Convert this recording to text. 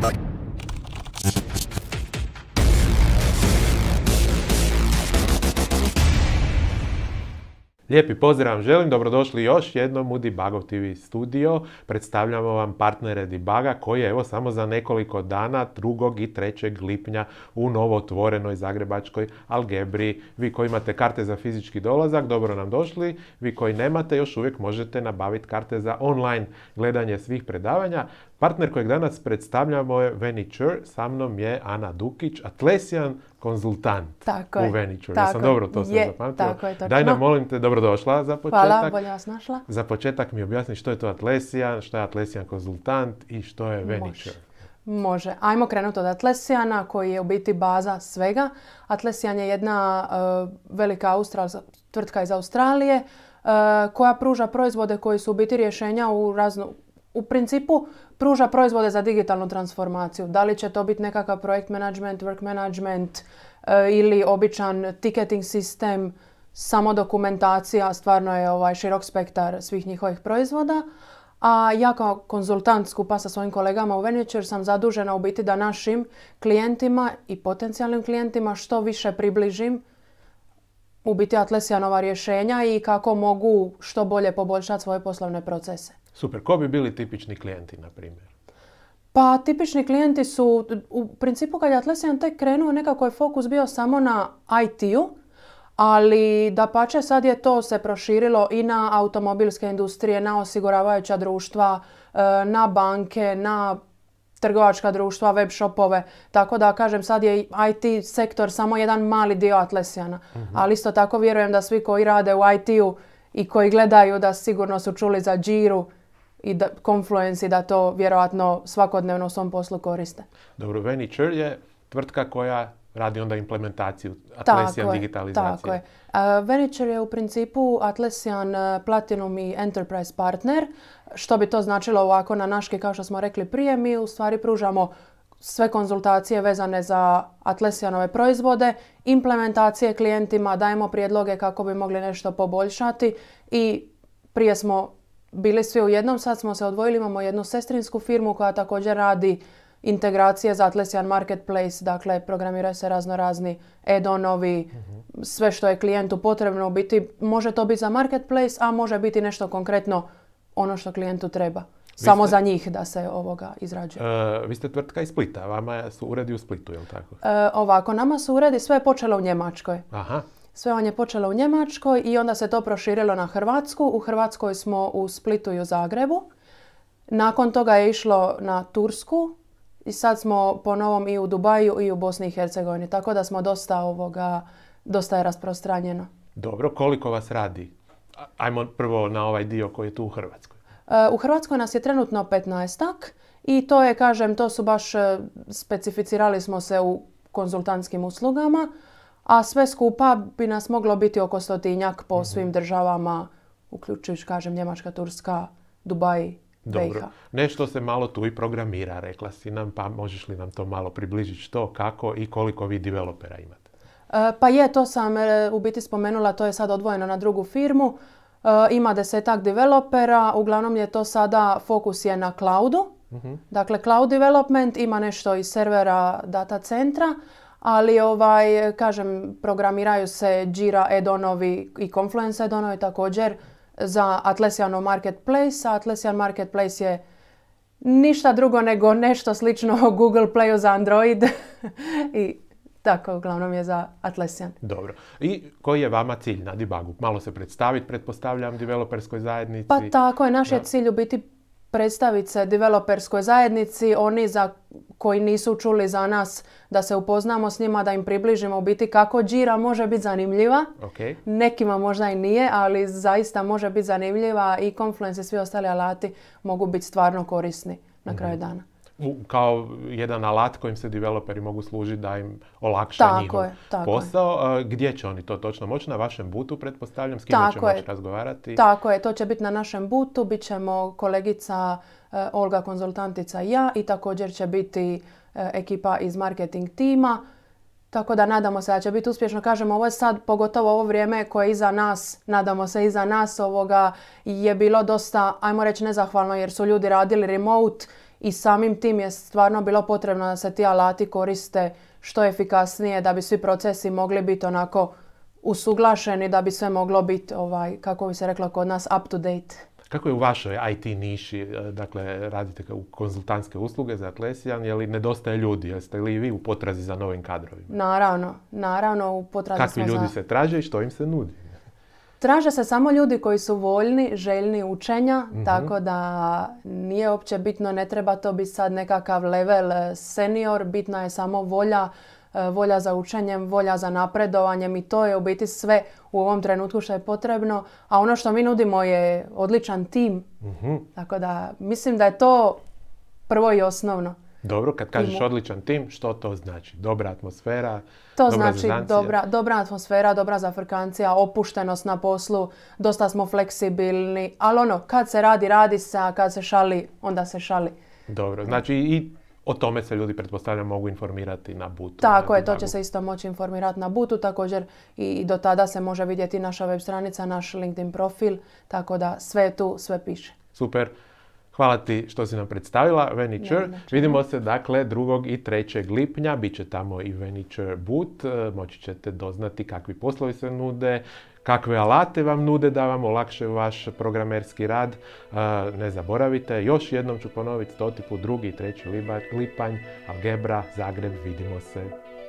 Bye. Lijepi pozdrav želim, dobrodošli još jednom u Debugov TV studio. Predstavljamo vam partnere Debuga koji je evo samo za nekoliko dana 2. i 3. lipnja u otvorenoj zagrebačkoj algebri. Vi koji imate karte za fizički dolazak, dobro nam došli. Vi koji nemate, još uvijek možete nabaviti karte za online gledanje svih predavanja. Partner kojeg danas predstavljamo je Veniture, sa mnom je Ana Dukić, Atlesijan konzultant tako u Veniću. dobro to sam zapamtio. Daj nam, molim te, dobrodošla za početak. Hvala, bolje vas našla. Za početak mi objasni što je to Atlesijan, što je Atlesijan konzultant i što je Veniću. Može. Ajmo krenuti od Atlesijana koji je u biti baza svega. Atlesijan je jedna e, velika tvrtka iz Australije e, koja pruža proizvode koji su u biti rješenja u razno, u principu pruža proizvode za digitalnu transformaciju. Da li će to biti nekakav projekt management, work management eh, ili običan ticketing sistem, samo dokumentacija, stvarno je ovaj širok spektar svih njihovih proizvoda. A ja kao konzultant skupa sa svojim kolegama u Venture sam zadužena u biti da našim klijentima i potencijalnim klijentima što više približim u biti Atlesijanova rješenja i kako mogu što bolje poboljšati svoje poslovne procese. Super, ko bi bili tipični klijenti, na primjer? Pa tipični klijenti su, u principu kad je Atlassian tek krenuo, nekako je fokus bio samo na IT-u, ali da pače sad je to se proširilo i na automobilske industrije, na osiguravajuća društva, e, na banke, na trgovačka društva, web shopove. Tako da kažem sad je IT sektor samo jedan mali dio Atlesijana. Mhm. Ali isto tako vjerujem da svi koji rade u IT-u i koji gledaju da sigurno su čuli za Džiru, i da, Confluence i da to vjerojatno svakodnevno u svom poslu koriste. Dobro, Venture je tvrtka koja radi onda implementaciju Atlassian tako digitalizacije. Tako je. je u principu Atlesian e, Platinum i Enterprise partner. Što bi to značilo ovako na naški, kao što smo rekli prije, mi u stvari pružamo sve konzultacije vezane za Atlassianove proizvode, implementacije klijentima, dajemo prijedloge kako bi mogli nešto poboljšati i prije smo bili svi u jednom, sad smo se odvojili, imamo jednu sestrinsku firmu koja također radi integracije za Atlesian Marketplace, dakle programiraju se razno razni add-onovi, mhm. sve što je klijentu potrebno, biti može to biti za Marketplace, a može biti nešto konkretno ono što klijentu treba. Samo za njih da se ovoga izrađuje. E, vi ste tvrtka iz Splita, vama su uredi u Splitu, je li tako? E, ovako, nama su uredi, sve je počelo u Njemačkoj. Aha. Sve on je počelo u Njemačkoj i onda se to proširilo na Hrvatsku. U Hrvatskoj smo u Splitu i u Zagrebu. Nakon toga je išlo na Tursku i sad smo po novom i u Dubaju i u Bosni i Hercegovini. Tako da smo dosta ovoga, dosta je rasprostranjeno. Dobro, koliko vas radi? Ajmo prvo na ovaj dio koji je tu u Hrvatskoj. E, u Hrvatskoj nas je trenutno 15-ak i to je, kažem, to su baš, e, specificirali smo se u konzultantskim uslugama a sve skupa bi nas moglo biti oko stotinjak po mhm. svim državama, uključujući, kažem, Njemačka, Turska, Dubaj, Dobro. Nešto se malo tu i programira, rekla si nam, pa možeš li nam to malo približiti što, kako i koliko vi developera imate? E, pa je, to sam e, u biti spomenula, to je sad odvojeno na drugu firmu. E, ima desetak developera, uglavnom je to sada, fokus je na cloudu. Mhm. Dakle, cloud development ima nešto iz servera data centra, ali ovaj, kažem, programiraju se Jira Edonovi i Confluence Edonovi također za Atlassian marketplace, a Atlassian marketplace je ništa drugo nego nešto slično Google Playu za Android i tako, uglavnom je za Atlassian. Dobro. I koji je vama cilj na debugu? Malo se predstaviti, pretpostavljam, developerskoj zajednici? Pa tako je, naš je cilj u biti predstaviti se developerskoj zajednici, oni za koji nisu čuli za nas da se upoznamo s njima, da im približimo u biti kako džira može biti zanimljiva. Nekima možda i nije, ali zaista može biti zanimljiva i Confluence i svi ostali alati mogu biti stvarno korisni na kraju mhm. dana kao jedan alat kojim se developeri mogu služiti da im olakša tako njihov je, tako posao. Gdje će oni to točno moći? Na vašem butu, pretpostavljam, s kim će moći razgovarati? Tako je, to će biti na našem butu, Bićemo ćemo kolegica e, Olga konzultantica i ja i također će biti e, ekipa iz marketing tima. Tako da nadamo se da će biti uspješno. kažemo ovo je sad, pogotovo ovo vrijeme koje je iza nas, nadamo se iza nas ovoga, je bilo dosta, ajmo reći, nezahvalno jer su ljudi radili remote, i samim tim je stvarno bilo potrebno da se ti alati koriste što efikasnije da bi svi procesi mogli biti onako usuglašeni, da bi sve moglo biti, ovaj, kako bi se reklo kod nas, up to date. Kako je u vašoj IT niši, e, dakle radite u konzultantske usluge za Atlesijan, je li nedostaje ljudi, jeste li vi u potrazi za novim kadrovima? Naravno, naravno u potrazi Kakvi ljudi se traže i što im se nudi? Traže se samo ljudi koji su voljni, željni učenja, mhm. tako da nije uopće bitno, ne treba to biti sad nekakav level eh, senior, bitna je samo volja, eh, volja za učenjem, volja za napredovanjem i to je u biti sve u ovom trenutku što je potrebno. A ono što mi nudimo je odličan tim, mhm. tako da mislim da je to prvo i osnovno. Dobro, kad kažeš odličan tim, što to znači? Dobra atmosfera, to dobra znači dobra, dobra atmosfera, dobra zafrkancija, opuštenost na poslu, dosta smo fleksibilni, ali ono, kad se radi, radi se, a kad se šali, onda se šali. Dobro, znači i o tome se ljudi, pretpostavljam, mogu informirati na butu. Tako je, to će se isto moći informirati na butu. Također i do tada se može vidjeti naša web stranica, naš LinkedIn profil, tako da sve tu, sve piše. Super. Hvala ti što si nam predstavila Veniture. Vidimo se dakle 2. i 3. lipnja. Biće tamo i Veniture Boot. E, moći ćete doznati kakvi poslovi se nude, kakve alate vam nude da vam olakše vaš programerski rad. E, ne zaboravite, još jednom ću ponoviti stotipu 2. i 3. lipanj, Algebra, Zagreb, vidimo se.